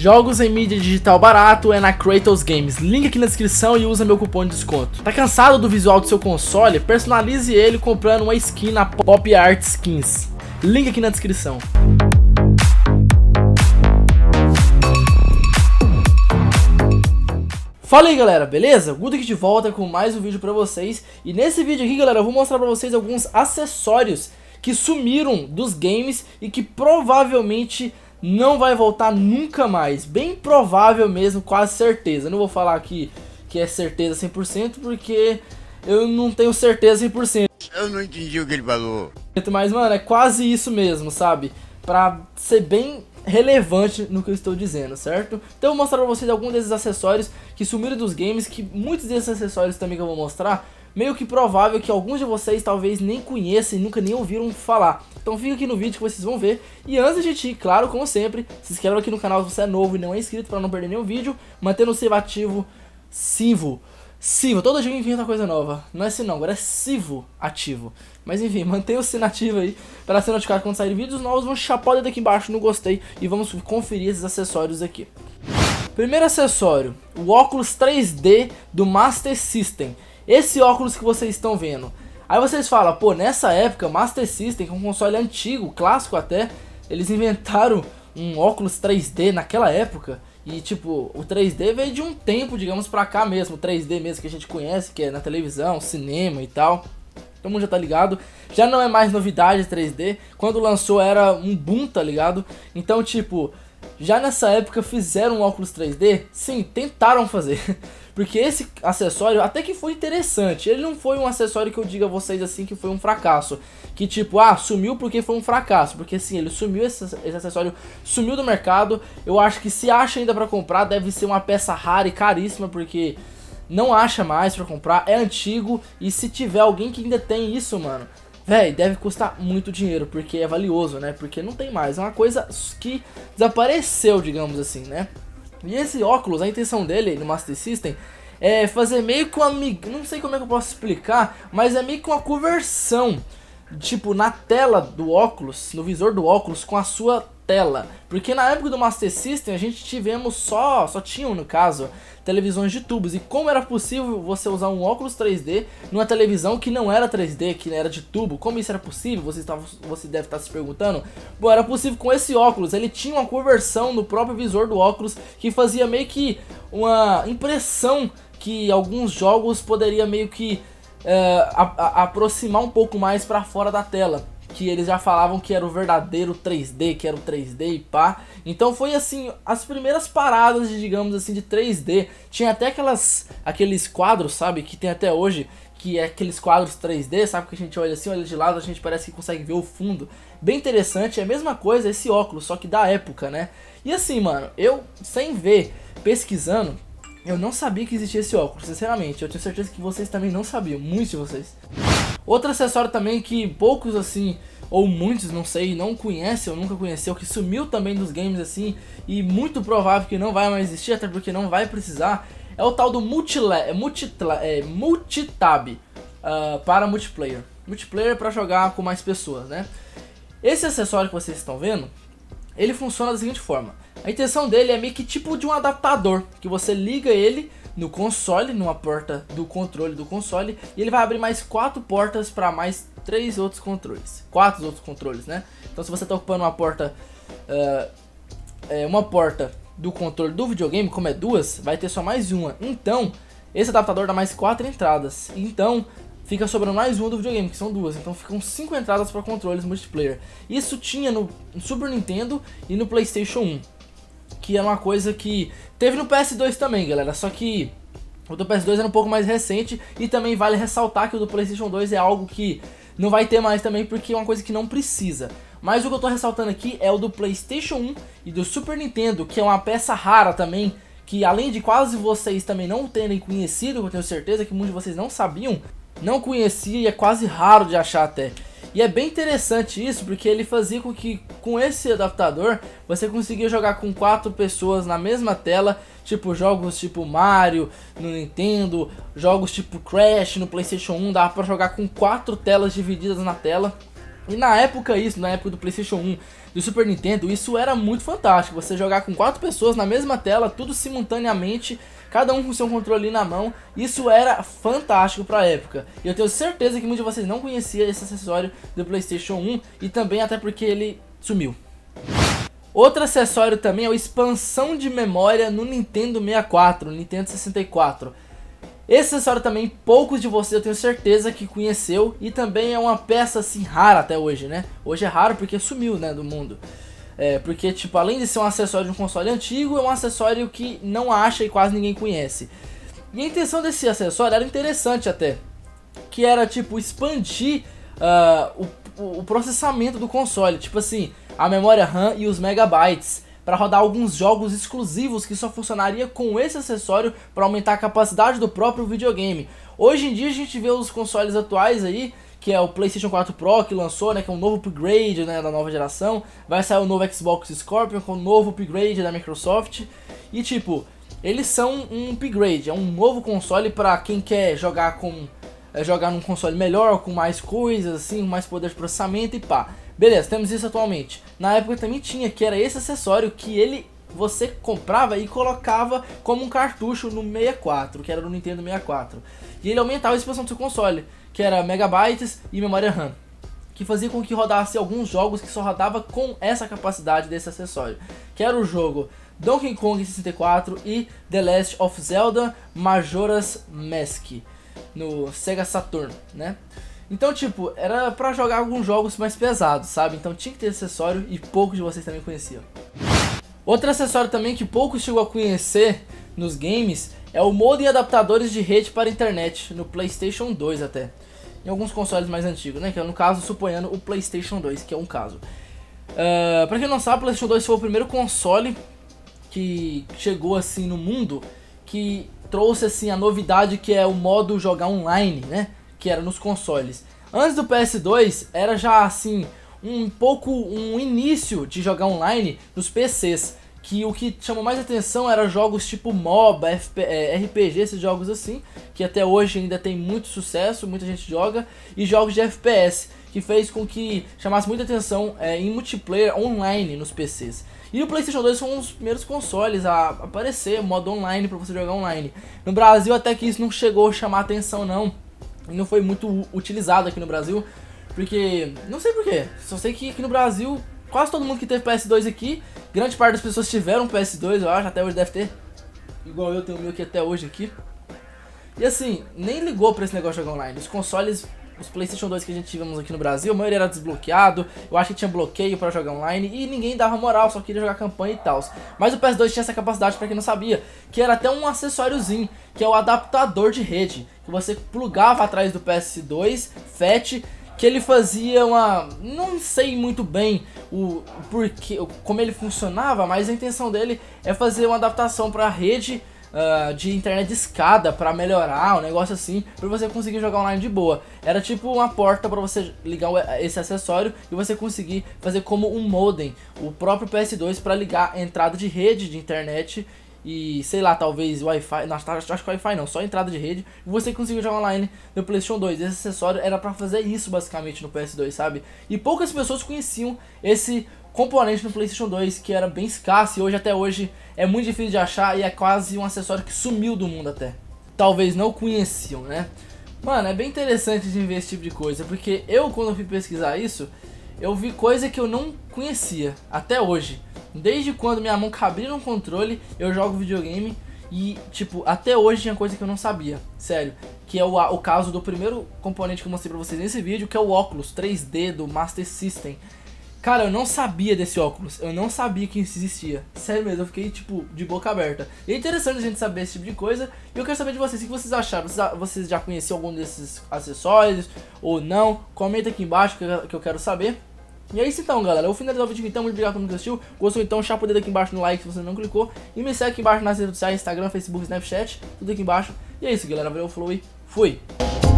Jogos em mídia digital barato é na Kratos Games. Link aqui na descrição e usa meu cupom de desconto. Tá cansado do visual do seu console? Personalize ele comprando uma skin na Pop Art Skins. Link aqui na descrição. Fala aí galera, beleza? Guto aqui de volta com mais um vídeo pra vocês E nesse vídeo aqui galera, eu vou mostrar pra vocês alguns acessórios Que sumiram dos games e que provavelmente não vai voltar nunca mais. Bem provável mesmo, quase certeza. não vou falar aqui que é certeza 100% porque eu não tenho certeza 100%. Eu não entendi o que ele falou. Mas, mano, é quase isso mesmo, sabe? Pra ser bem relevante no que eu estou dizendo, certo? Então eu vou mostrar pra vocês alguns desses acessórios que sumiram dos games, que muitos desses acessórios também que eu vou mostrar meio que provável que alguns de vocês talvez nem conheçam e nunca nem ouviram falar. Então fica aqui no vídeo que vocês vão ver. E antes de ti, claro, como sempre, se inscreva aqui no canal se você é novo e não é inscrito para não perder nenhum vídeo, mantendo o sebo ativo, Sivo. Sivo, todo dia inventa coisa nova. Não é assim não. agora é Sivo ativo. Mas enfim, mantenha o sino ativo aí para ser notificado quando sair vídeos novos. Vamos chapar o aqui embaixo no gostei e vamos conferir esses acessórios aqui. Primeiro acessório, o óculos 3D do Master System. Esse óculos que vocês estão vendo. Aí vocês falam, pô, nessa época, Master System, que é um console antigo, clássico até, eles inventaram um óculos 3D naquela época. E tipo, o 3D veio de um tempo, digamos, pra cá mesmo. O 3D mesmo que a gente conhece, que é na televisão, cinema e tal. Todo mundo já tá ligado. Já não é mais novidade 3D. Quando lançou era um boom, tá ligado? Então, tipo, já nessa época fizeram um óculos 3D? Sim, tentaram fazer. Porque esse acessório até que foi interessante. Ele não foi um acessório que eu diga a vocês assim que foi um fracasso. Que tipo, ah, sumiu porque foi um fracasso. Porque assim, ele sumiu, esse, esse acessório sumiu do mercado. Eu acho que se acha ainda para comprar, deve ser uma peça rara e caríssima, porque não acha mais para comprar. É antigo. E se tiver alguém que ainda tem isso, mano, Véi, deve custar muito dinheiro, porque é valioso, né? Porque não tem mais. É uma coisa que desapareceu, digamos assim, né? E esse óculos, a intenção dele no Master System é fazer meio que uma... Não sei como é que eu posso explicar, mas é meio que uma conversão tipo, na tela do óculos, no visor do óculos, com a sua tela. Porque na época do Master System a gente tivemos só, só tinham no caso, televisões de tubos. E como era possível você usar um óculos 3D numa televisão que não era 3D, que era de tubo? Como isso era possível? Você, estava, você deve estar se perguntando. Bom, era possível com esse óculos. Ele tinha uma conversão no próprio visor do óculos que fazia meio que uma impressão que alguns jogos poderia meio que é, a, a aproximar um pouco mais para fora da tela. Que eles já falavam que era o verdadeiro 3D, que era o 3D e pá. Então foi assim, as primeiras paradas, de, digamos assim, de 3D. Tinha até aquelas, aqueles quadros, sabe, que tem até hoje, que é aqueles quadros 3D, sabe? Que a gente olha assim, olha de lado, a gente parece que consegue ver o fundo. Bem interessante, é a mesma coisa esse óculos, só que da época, né? E assim, mano, eu sem ver, pesquisando, eu não sabia que existia esse óculos, sinceramente. Eu tenho certeza que vocês também não sabiam, muitos de vocês. Outro acessório também que poucos assim, ou muitos, não sei, não conhecem ou nunca conheceu, que sumiu também dos games assim, e muito provável que não vai mais existir, até porque não vai precisar, é o tal do é é multitab multi é, uh, ah, para multiplayer. Multiplayer é para jogar com mais pessoas, né? Esse acessório que vocês estão vendo, ele funciona da seguinte forma. A intenção dele é meio que tipo de um adaptador, que você liga ele no console, numa porta do controle do console, e ele vai abrir mais quatro portas para mais três outros controles, quatro outros controles, né? Então se você está ocupando uma porta, uh, é, uma porta do controle do videogame, como é duas, vai ter só mais uma. Então esse adaptador dá mais quatro entradas. Então fica sobrando mais uma do videogame, que são duas. Então ficam cinco entradas para controles multiplayer. Isso tinha no Super Nintendo e no PlayStation 1 que é uma coisa que teve no PS2 também, galera, só que o do PS2 era um pouco mais recente e também vale ressaltar que o do PlayStation 2 é algo que não vai ter mais também porque é uma coisa que não precisa. Mas o que eu tô ressaltando aqui é o do PlayStation 1 e do Super Nintendo, que é uma peça rara também, que além de quase vocês também não terem conhecido, eu tenho certeza que muitos de vocês não sabiam, não conhecia e é quase raro de achar até. E é bem interessante isso, porque ele fazia com que com esse adaptador você conseguia jogar com quatro pessoas na mesma tela, tipo jogos tipo Mario no Nintendo, jogos tipo Crash no PlayStation 1, dava para jogar com quatro telas divididas na tela. E na época isso, na época do PlayStation 1, do Super Nintendo, isso era muito fantástico. Você jogar com quatro pessoas na mesma tela, tudo simultaneamente cada um com seu controle na mão. Isso era fantástico pra época. E eu tenho certeza que muitos de vocês não conhecia esse acessório do PlayStation 1 e também até porque ele sumiu. Outro acessório também é o expansão de memória no Nintendo 64, Nintendo 64. Esse acessório também poucos de vocês eu tenho certeza que conheceu e também é uma peça assim rara até hoje, né? Hoje é raro porque sumiu, né, do mundo. É, porque, tipo, além de ser um acessório de um console antigo, é um acessório que não acha e quase ninguém conhece. E a intenção desse acessório era interessante até, que era, tipo, expandir uh, o, o processamento do console, tipo assim, a memória RAM e os megabytes para rodar alguns jogos exclusivos que só funcionaria com esse acessório para aumentar a capacidade do próprio videogame. Hoje em dia a gente vê os consoles atuais aí que é o PlayStation 4 Pro que lançou, né, que é um novo upgrade né, da nova geração. Vai sair o novo Xbox Scorpion com o é um novo upgrade da Microsoft. E tipo, eles são um upgrade, é um novo console para quem quer jogar com é, jogar num console melhor, com mais coisas, assim, mais poder de processamento e pá. Beleza, temos isso atualmente. Na época também tinha que era esse acessório que ele você comprava e colocava como um cartucho no 64, que era no Nintendo 64. E ele aumentava a expansão do seu console que era megabytes e memória RAM, que fazia com que rodasse alguns jogos que só rodava com essa capacidade desse acessório, que era o jogo Donkey Kong 64 e The Last of Zelda Majora's Mask no Sega Saturn, né? Então, tipo, era para jogar alguns jogos mais pesados, sabe? Então tinha que ter acessório e poucos de vocês também conheciam. Outro acessório também que poucos chegou a conhecer nos games é o modo e adaptadores de rede para internet, no PlayStation 2 até. Em alguns consoles mais antigos, né? Que é no caso, suponhando o PlayStation 2, que é um caso. Uh, pra quem não sabe, o PlayStation 2 foi o primeiro console que chegou assim no mundo que trouxe assim a novidade que é o modo jogar online, né? Que era nos consoles. Antes do PS2 era já assim um pouco um início de jogar online nos PCs que o que chamou mais atenção era jogos tipo MOBA, FP, é, RPG, esses jogos assim, que até hoje ainda tem muito sucesso, muita gente joga, e jogos de FPS, que fez com que chamasse muita atenção é, em multiplayer online nos PCs. E o PlayStation 2 foi um dos primeiros consoles a aparecer, modo online para você jogar online. No Brasil até que isso não chegou a chamar atenção não, e não foi muito utilizado aqui no Brasil, porque não sei porquê, só sei que aqui no Brasil quase todo mundo que teve PS2 aqui, grande parte das pessoas tiveram PS2, eu acho, até hoje deve ter. Igual eu tenho o meu que até hoje aqui. E assim, nem ligou pra esse negócio de jogar online. Os consoles, os PlayStation 2 que a gente tivemos aqui no Brasil, a maioria era desbloqueado. Eu acho que tinha bloqueio para jogar online e ninguém dava moral, só queria jogar campanha e tal. Mas o PS2 tinha essa capacidade, para quem não sabia, que era até um acessóriozinho, que é o adaptador de rede, que você plugava atrás do PS2, FAT que ele fazia uma. Não sei muito bem o porquê, como ele funcionava, mas a intenção dele é fazer uma adaptação para a rede uh, de internet de escada para melhorar, um negócio assim, para você conseguir jogar online de boa. Era tipo uma porta para você ligar esse acessório e você conseguir fazer como um modem, o próprio PS2 para ligar a entrada de rede de internet e sei lá, talvez Wi-Fi, não, acho que Wi-Fi não, só entrada de rede, você conseguiu jogar online no PlayStation 2. Esse acessório era para fazer isso basicamente no PS2, sabe? E poucas pessoas conheciam esse componente no PlayStation 2 que era bem escasso e hoje até hoje é muito difícil de achar e é quase um acessório que sumiu do mundo até. Talvez não conheciam, né? Mano, é bem interessante de ver esse tipo de coisa, porque eu quando fui pesquisar isso, eu vi coisa que eu não conhecia até hoje. Desde quando minha mão cabia um controle, eu jogo videogame e, tipo, até hoje tinha coisa que eu não sabia, sério. Que é o, o caso do primeiro componente que eu mostrei pra vocês nesse vídeo, que é o óculos 3D do Master System. Cara, eu não sabia desse óculos, eu não sabia que isso existia. Sério mesmo, eu fiquei, tipo, de boca aberta. E é interessante a gente saber esse tipo de coisa. E eu quero saber de vocês, o que vocês acharam? Vocês já conheciam algum desses acessórios ou não? Comenta aqui embaixo que eu quero saber. E é isso então, galera. Eu é finalizar o vídeo aqui então. Muito obrigado por me assistiu. Gostou então? Chapa o dedo aqui embaixo no like se você não clicou. E me segue aqui embaixo nas redes sociais, Instagram, Facebook, Snapchat, tudo aqui embaixo. E é isso, galera. Valeu, falou e fui!